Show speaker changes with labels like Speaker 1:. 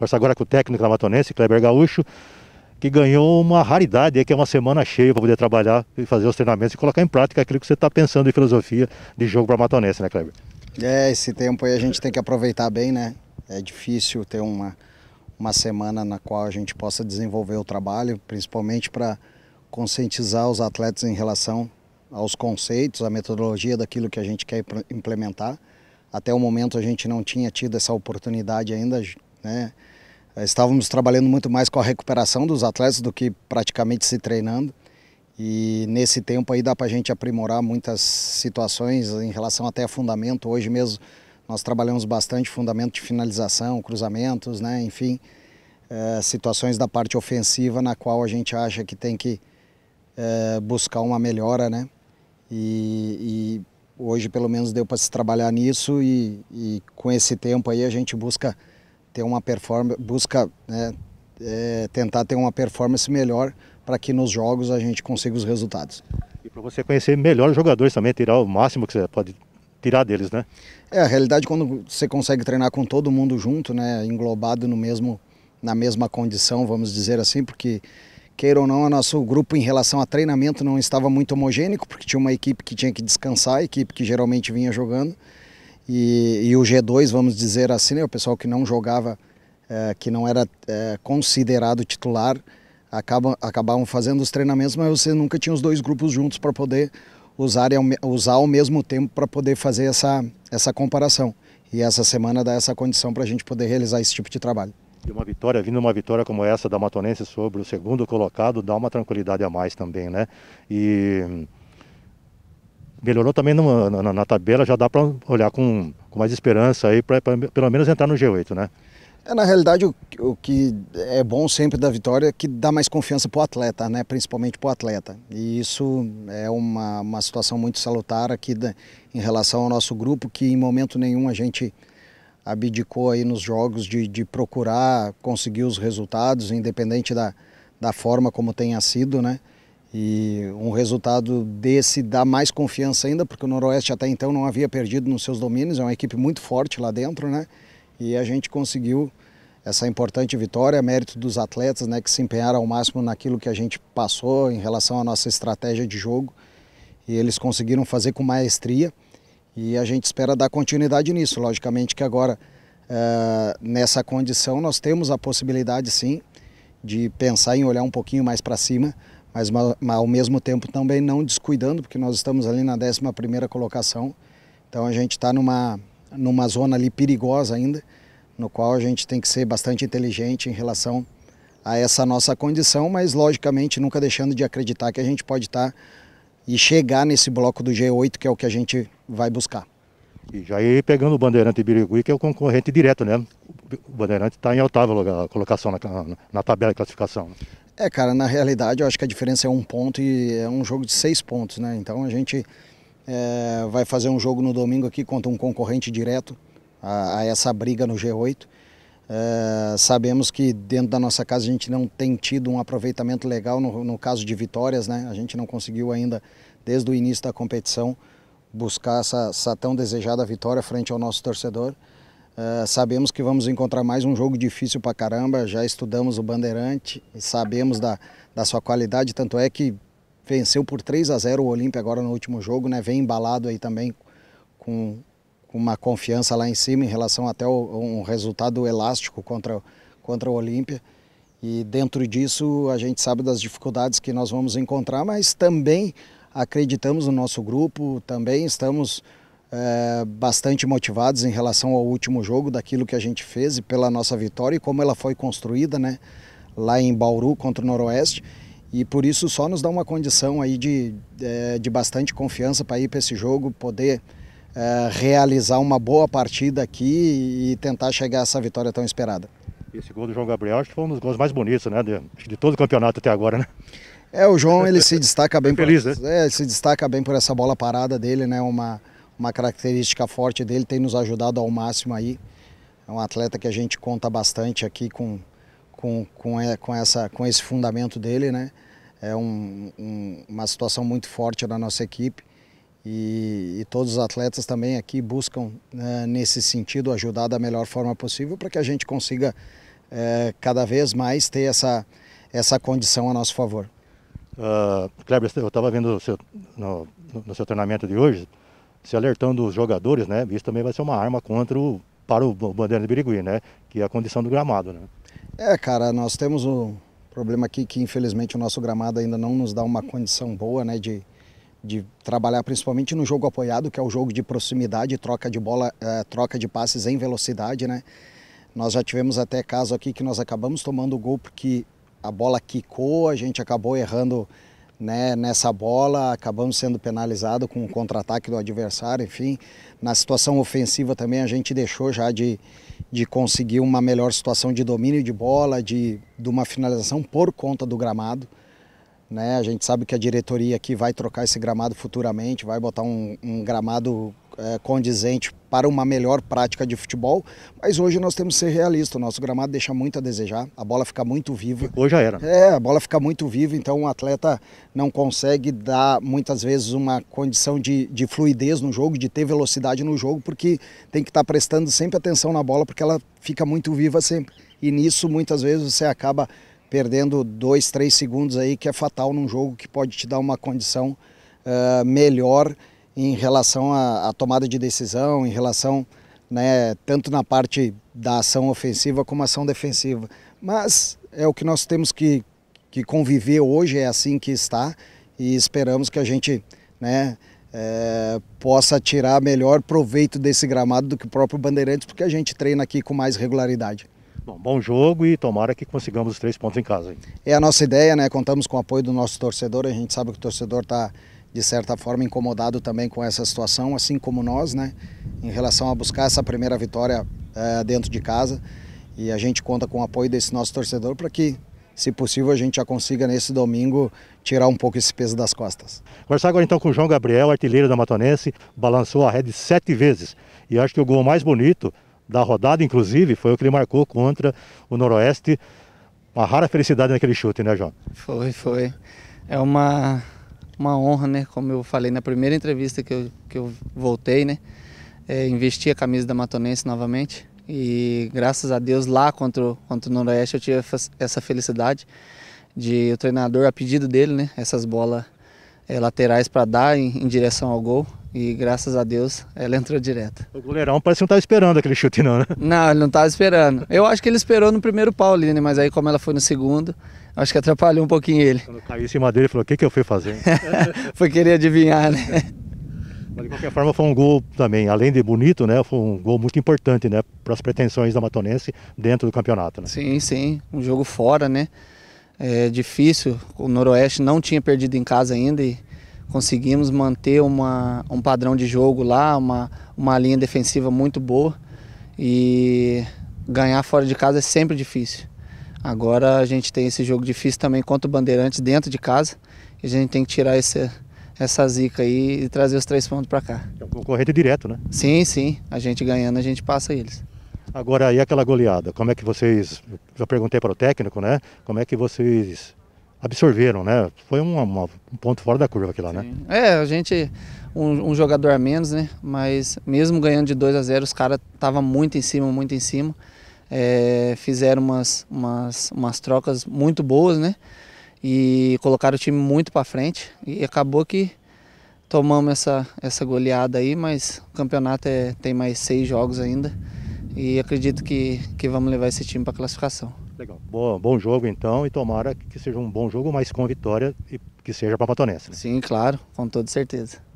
Speaker 1: Conversar agora com o técnico da Matonense, Kleber Gaúcho, que ganhou uma raridade que é uma semana cheia para poder trabalhar e fazer os treinamentos e colocar em prática aquilo que você está pensando em filosofia de jogo para Matonense, né, Kleber?
Speaker 2: É, esse tempo aí a gente tem que aproveitar bem, né? É difícil ter uma, uma semana na qual a gente possa desenvolver o trabalho, principalmente para conscientizar os atletas em relação aos conceitos, à metodologia daquilo que a gente quer implementar. Até o momento a gente não tinha tido essa oportunidade ainda, né? Eh, estávamos trabalhando muito mais com a recuperação dos atletas do que praticamente se treinando. E nesse tempo aí dá para a gente aprimorar muitas situações em relação até a fundamento. Hoje mesmo nós trabalhamos bastante fundamento de finalização, cruzamentos, né? enfim, é, situações da parte ofensiva na qual a gente acha que tem que é, buscar uma melhora. Né? E, e hoje pelo menos deu para se trabalhar nisso e, e com esse tempo aí a gente busca ter uma performance, busca né, é, tentar ter uma performance melhor para que nos jogos a gente consiga
Speaker 1: os resultados. E para você conhecer melhor os jogadores também, tirar o máximo que você pode tirar deles, né?
Speaker 2: É, a realidade quando você consegue treinar com todo mundo junto, né, englobado no mesmo na mesma condição, vamos dizer assim, porque queira ou não, o nosso grupo em relação a treinamento não estava muito homogêneo, porque tinha uma equipe que tinha que descansar, a equipe que geralmente vinha jogando. E, e o G2, vamos dizer assim, né, o pessoal que não jogava, é, que não era é, considerado titular, acabam, acabavam fazendo os treinamentos, mas você nunca tinha os dois grupos juntos para poder usar, usar ao mesmo tempo para poder fazer essa, essa comparação. E essa semana dá essa condição para a gente poder realizar esse tipo de trabalho.
Speaker 1: E uma vitória, vindo uma vitória como essa da Matonense sobre o segundo colocado, dá uma tranquilidade a mais também, né? E melhorou também numa, na, na, tabela, já dá para olhar com, com, mais esperança aí, para pelo menos entrar no G8, né?
Speaker 2: É, na realidade, o, o, que é bom sempre da vitória é que dá mais confiança para o atleta, né? principalmente para o atleta. E isso é uma, uma situação muito salutar aqui da, em relação ao nosso grupo, que em momento nenhum a gente abdicou aí nos jogos de, de procurar conseguir os resultados, independente da, da forma como tenha sido. Né? E um resultado desse dá mais confiança ainda, porque o Noroeste até então não havia perdido nos seus domínios, é uma equipe muito forte lá dentro, né? E a gente conseguiu essa importante vitória, mérito dos atletas, né, que se empenharam ao máximo naquilo que a gente passou em relação à nossa estratégia de jogo. E eles conseguiram fazer com maestria e a gente espera dar continuidade nisso. Logicamente que agora, eh, nessa condição, nós temos a possibilidade sim de pensar em olhar um pouquinho mais para cima, mas ao mesmo tempo também não descuidando, porque nós estamos ali na 11 colocação, então a gente está numa, numa zona ali perigosa ainda, no qual a gente tem que ser bastante inteligente em relação a essa nossa condição, mas logicamente nunca deixando de acreditar que a gente pode estar tá e chegar nesse bloco do G8, que é o que a gente vai buscar.
Speaker 1: E já ir pegando o Bandeirante Birigui, que é o concorrente direto, né? O Bandeirante está em oitava colocação na, na, tabela de classificação.
Speaker 2: É, cara, na realidade eu acho que a diferença é um ponto e é um jogo de seis pontos, né? Então a gente é, vai fazer um jogo no domingo aqui contra um concorrente direto a, a essa briga no G8. É, sabemos que dentro da nossa casa a gente não tem tido um aproveitamento legal no, no caso de vitórias, né? A gente não conseguiu ainda, desde o início da competição, buscar essa, essa tão desejada vitória frente ao nosso torcedor. Ah, sabemos que vamos encontrar mais um jogo difícil para caramba, já estudamos o Bandeirante e sabemos da, da sua qualidade, tanto é que venceu por 3 a 0 o Olímpia agora no último jogo, né? Vem embalado aí também com, com uma confiança lá em cima em relação até o, um resultado elástico contra, contra o Olímpia. E dentro disso a gente sabe das dificuldades que nós vamos encontrar, mas também acreditamos no nosso grupo, também estamos é, bastante motivados em relação ao último jogo, daquilo que a gente fez e pela nossa vitória e como ela foi construída né, lá em Bauru contra o Noroeste. E por isso só nos dá uma condição aí de, é, de bastante confiança para ir para esse jogo, poder é, realizar uma boa partida aqui e tentar chegar a essa vitória tão esperada.
Speaker 1: Esse gol do João Gabriel acho que foi um dos gols mais bonitos né, de, de todo o campeonato até agora, né? É, o João
Speaker 2: ele se destaca bem feliz, por, né? é, se destaca bem por essa bola parada dele, né? Uma, uma característica forte dele, tem nos ajudado ao máximo aí. É um atleta que a gente conta bastante aqui com, com, com, com, essa, com esse fundamento dele, né? É um, um, uma situação muito forte da nossa equipe e, e todos os atletas também aqui buscam, né, nesse sentido, ajudar da melhor forma possível para que a gente consiga é, cada vez mais ter essa, essa condição a nosso favor.
Speaker 1: Uh, Kleber, eu estava vendo seu, no, no seu treinamento de hoje, se alertando os jogadores, né? Isso também vai ser uma arma contra o, para o Bandeira de Birigui, né? Que é a condição do gramado, né?
Speaker 2: É, cara, nós temos um problema aqui que infelizmente o nosso gramado ainda não nos dá uma condição boa, né? De, de trabalhar principalmente no jogo apoiado, que é o jogo de proximidade, troca de bola, é, troca de passes em velocidade, né? Nós já tivemos até caso aqui que nós acabamos tomando o gol porque a bola quicou, a gente acabou errando né, nessa bola, acabamos sendo penalizados com o contra-ataque do adversário, enfim. Na situação ofensiva também a gente deixou já de, de conseguir uma melhor situação de domínio de bola, de, de uma finalização por conta do gramado. Né? A gente sabe que a diretoria aqui vai trocar esse gramado futuramente, vai botar um, um gramado é, condizente para uma melhor prática de futebol, mas hoje nós temos que ser realistas, o nosso gramado deixa muito a desejar, a bola fica muito viva. Hoje já era. É, a bola fica muito viva, então o atleta não consegue dar muitas vezes uma condição de, de fluidez no jogo, de ter velocidade no jogo, porque tem que estar tá prestando sempre atenção na bola, porque ela fica muito viva sempre. E nisso muitas vezes você acaba perdendo dois, três segundos aí, que é fatal num jogo que pode te dar uma condição uh, melhor em relação à, tomada de decisão, em relação né, tanto na parte da ação ofensiva como ação defensiva. Mas é o que nós temos que, que conviver hoje, é assim que está, e esperamos que a gente né, é, possa tirar melhor proveito desse gramado do que o próprio Bandeirantes, porque a gente treina aqui com mais regularidade.
Speaker 1: Bom, bom jogo e tomara que consigamos os três pontos em casa. Hein?
Speaker 2: É a nossa ideia, né? Contamos com o apoio do nosso torcedor, a gente sabe que o torcedor está de certa forma, incomodado também com essa situação, assim como nós, né? Em relação a buscar essa primeira vitória é, dentro de casa. E a gente conta com o apoio desse nosso torcedor para que, se possível, a gente já consiga nesse domingo tirar um pouco esse peso das costas.
Speaker 1: Conversar agora então com o João Gabriel, artilheiro da Matonense, balançou a rede sete vezes. E acho que o gol mais bonito da rodada, inclusive, foi o que ele marcou contra o Noroeste. Uma rara felicidade naquele chute, né, João?
Speaker 3: Foi, foi. É uma uma honra, né? Como eu falei na primeira entrevista que eu, que eu voltei, né? É, investi a camisa da Matonense novamente e graças a Deus lá contra, contra o Noroeste eu tive essa felicidade de o treinador, a pedido dele, né? Essas bolas é, laterais para dar em, em, direção ao gol. E graças a Deus ela entrou direto. O goleirão parece que não estava tá esperando aquele chute, não, né? Não, ele não estava esperando. Eu acho que ele esperou no primeiro pau ali, né? Mas aí, como ela foi no segundo, Acho que atrapalhou um pouquinho ele. Quando caiu em cima dele, ele falou: O que, que eu fui fazer? foi querer adivinhar, né? Mas de qualquer forma, foi um gol também,
Speaker 1: além de bonito, né? Foi um gol muito importante, né? Para as pretensões da Matonense dentro do campeonato, né?
Speaker 3: Sim, sim. Um jogo fora, né? É difícil. O Noroeste não tinha perdido em casa ainda e conseguimos manter uma, um padrão de jogo lá, uma, uma linha defensiva muito boa. E ganhar fora de casa é sempre difícil. Agora a gente tem esse jogo difícil também contra o Bandeirantes dentro de casa. E a gente tem que tirar esse, essa zica aí e trazer os três pontos para cá. É um
Speaker 1: concorrente direto, né?
Speaker 3: Sim, sim. A gente ganhando, a gente passa eles.
Speaker 1: Agora, aí aquela goleada? Como é que vocês. Já perguntei para o técnico, né? Como é que vocês absorveram, né? Foi uma, uma, um ponto fora da curva aqui lá, né?
Speaker 3: É, a gente, um, um, jogador a menos, né? Mas mesmo ganhando de 2 a 0 os caras estavam muito em cima, muito em cima é, fizeram umas, umas, umas trocas muito boas, né? E colocaram o time muito para frente. E acabou que tomamos essa, essa goleada aí, mas o campeonato é, tem mais seis jogos ainda. E acredito que, que vamos levar esse time para classificação.
Speaker 1: Legal. bom jogo então, e tomara que seja um bom jogo, mas com vitória e que seja para Patonense. Né? Sim, claro, com toda certeza.